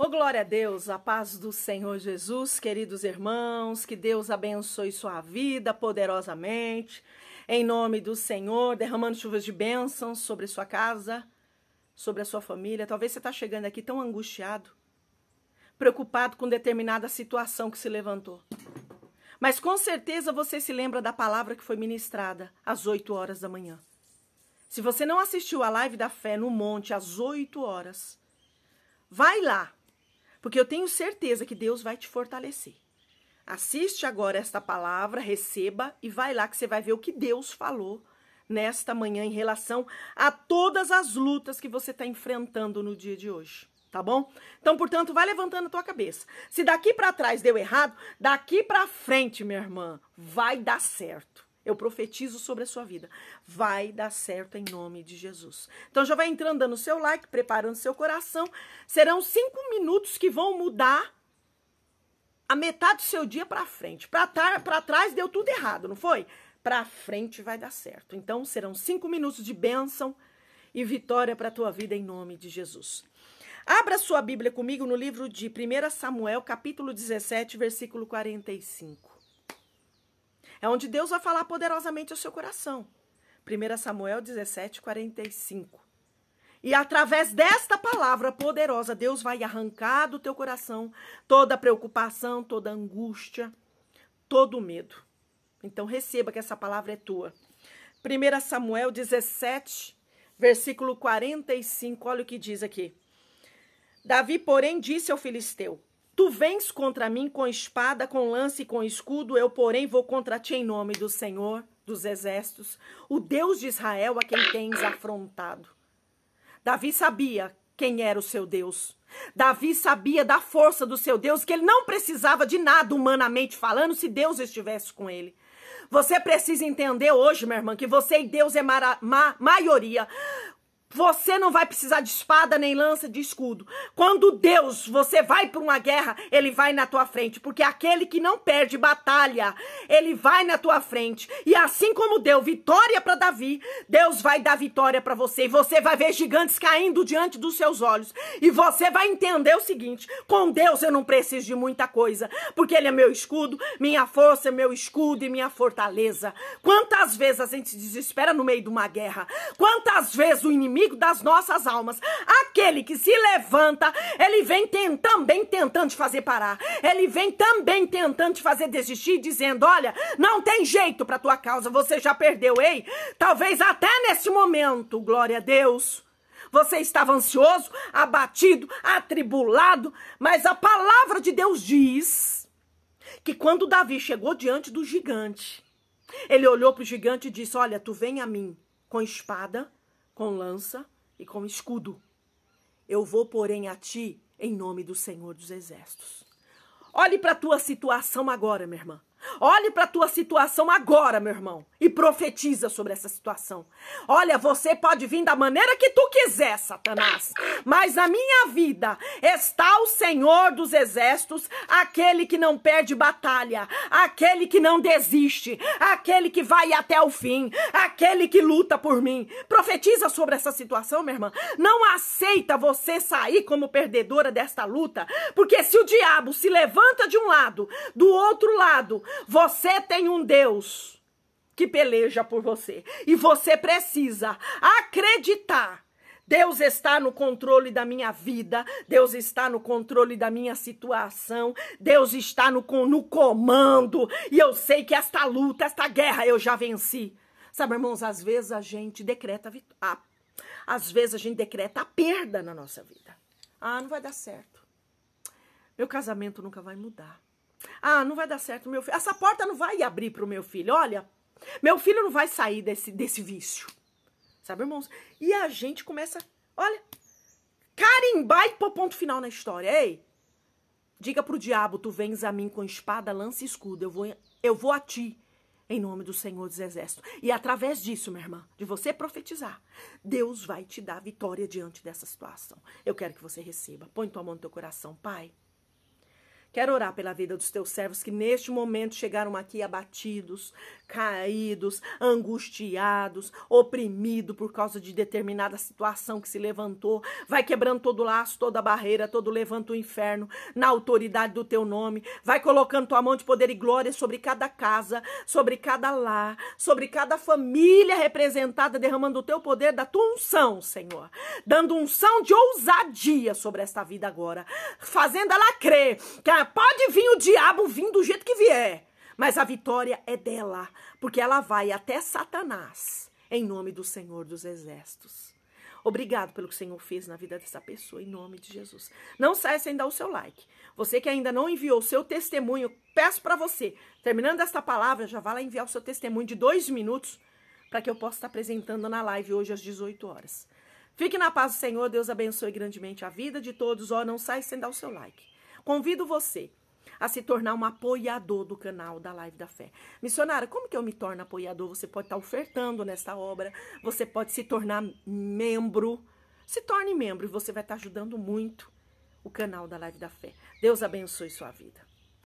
Ô oh, glória a Deus, a paz do Senhor Jesus, queridos irmãos, que Deus abençoe sua vida poderosamente, em nome do Senhor, derramando chuvas de bênçãos sobre sua casa, sobre a sua família. Talvez você está chegando aqui tão angustiado, preocupado com determinada situação que se levantou. Mas com certeza você se lembra da palavra que foi ministrada às 8 horas da manhã. Se você não assistiu a live da fé no monte às 8 horas, vai lá porque eu tenho certeza que Deus vai te fortalecer. Assiste agora esta palavra, receba e vai lá que você vai ver o que Deus falou nesta manhã em relação a todas as lutas que você está enfrentando no dia de hoje. Tá bom? Então, portanto, vai levantando a tua cabeça. Se daqui para trás deu errado, daqui para frente, minha irmã, vai dar certo. Eu profetizo sobre a sua vida. Vai dar certo em nome de Jesus. Então já vai entrando dando seu like, preparando seu coração. Serão cinco minutos que vão mudar a metade do seu dia para frente. Para trás deu tudo errado, não foi? Para frente vai dar certo. Então serão cinco minutos de bênção e vitória para a tua vida em nome de Jesus. Abra sua Bíblia comigo no livro de 1 Samuel, capítulo 17, versículo 45. É onde Deus vai falar poderosamente ao seu coração. 1 Samuel 17, 45. E através desta palavra poderosa, Deus vai arrancar do teu coração toda preocupação, toda angústia, todo medo. Então receba que essa palavra é tua. 1 Samuel 17, versículo 45, olha o que diz aqui. Davi, porém, disse ao filisteu: Tu vens contra mim com espada, com lance e com escudo, eu, porém, vou contra ti em nome do Senhor dos Exércitos, o Deus de Israel a quem tens afrontado. Davi sabia quem era o seu Deus. Davi sabia da força do seu Deus, que ele não precisava de nada humanamente falando se Deus estivesse com ele. Você precisa entender hoje, minha irmã, que você e Deus é ma maioria. Você não vai precisar de espada, nem lança, de escudo. Quando Deus, você vai para uma guerra, ele vai na tua frente, porque aquele que não perde batalha, ele vai na tua frente. E assim como deu vitória para Davi, Deus vai dar vitória para você. E você vai ver gigantes caindo diante dos seus olhos. E você vai entender o seguinte: com Deus eu não preciso de muita coisa, porque ele é meu escudo, minha força, meu escudo e minha fortaleza. Quantas vezes a gente se desespera no meio de uma guerra? Quantas vezes o inimigo inimigo das nossas almas. Aquele que se levanta, ele vem também tentando te fazer parar. Ele vem também tentando te fazer desistir, dizendo: olha, não tem jeito para tua causa, você já perdeu, ei? Talvez até nesse momento, glória a Deus. Você estava ansioso, abatido, atribulado, mas a palavra de Deus diz que quando Davi chegou diante do gigante, ele olhou para o gigante e disse: Olha, tu vem a mim com espada, com lança e com escudo. Eu vou, porém, a ti em nome do Senhor dos Exércitos. Olhe para a tua situação agora, minha irmã. Olhe para a tua situação agora, meu irmão, e profetiza sobre essa situação. Olha, você pode vir da maneira que tu quiser, Satanás, mas na minha vida está o Senhor dos Exércitos, aquele que não perde batalha, aquele que não desiste, aquele que vai até o fim, aquele que luta por mim. Profetiza sobre essa situação, minha irmã. Não aceita você sair como perdedora desta luta, porque se o diabo se levanta de um lado, do outro lado, você tem um Deus que peleja por você. E você precisa acreditar Deus está no controle da minha vida, Deus está no controle da minha situação, Deus está no, no, comando, e eu sei que esta luta, esta guerra eu já venci. Sabe, irmãos, às vezes a gente decreta a, às vezes a gente decreta a perda na nossa vida. Ah, não vai dar certo. Meu casamento nunca vai mudar. Ah, não vai dar certo, meu filho. Essa porta não vai abrir para o meu filho. Olha, meu filho não vai sair desse, desse vício. Sabe, irmãos? E a gente começa, olha, carimbai para o ponto final na história. Ei, diga pro diabo, tu vens a mim com espada, lança e escudo. Eu vou, eu vou a ti em nome do Senhor dos Exércitos. E através disso, minha irmã, de você profetizar, Deus vai te dar vitória diante dessa situação. Eu quero que você receba. Põe tua mão no teu coração, Pai. Quero orar pela vida dos teus servos que neste momento chegaram aqui abatidos, caídos, angustiados, oprimidos por causa de determinada situação que se levantou. Vai quebrando todo laço, toda barreira, todo levanta o inferno na autoridade do teu nome. Vai colocando tua mão de poder e glória sobre cada casa, sobre cada lar, sobre cada família representada, derramando o teu poder da tua unção, Senhor. Dando unção de ousadia sobre esta vida agora, fazendo ela crer que a Pode vir o diabo vir do jeito que vier, mas a vitória é dela, porque ela vai até Satanás, em nome do Senhor dos Exércitos. Obrigado pelo que o Senhor fez na vida dessa pessoa, em nome de Jesus. Não saia sem dar o seu like. Você que ainda não enviou o seu testemunho, peço para você, terminando esta palavra, já vá lá enviar o seu testemunho de dois minutos, para que eu possa estar apresentando na live hoje às 18 horas. Fique na paz do Senhor, Deus abençoe grandemente a vida de todos. Ó, oh, não saia sem dar o seu like. Convido você a se tornar um apoiador do canal da Live da Fé. Missionária, como que eu me torno apoiador? Você pode estar ofertando nessa obra, você pode se tornar membro. Se torne membro e você vai estar ajudando muito o canal da Live da Fé. Deus abençoe sua vida.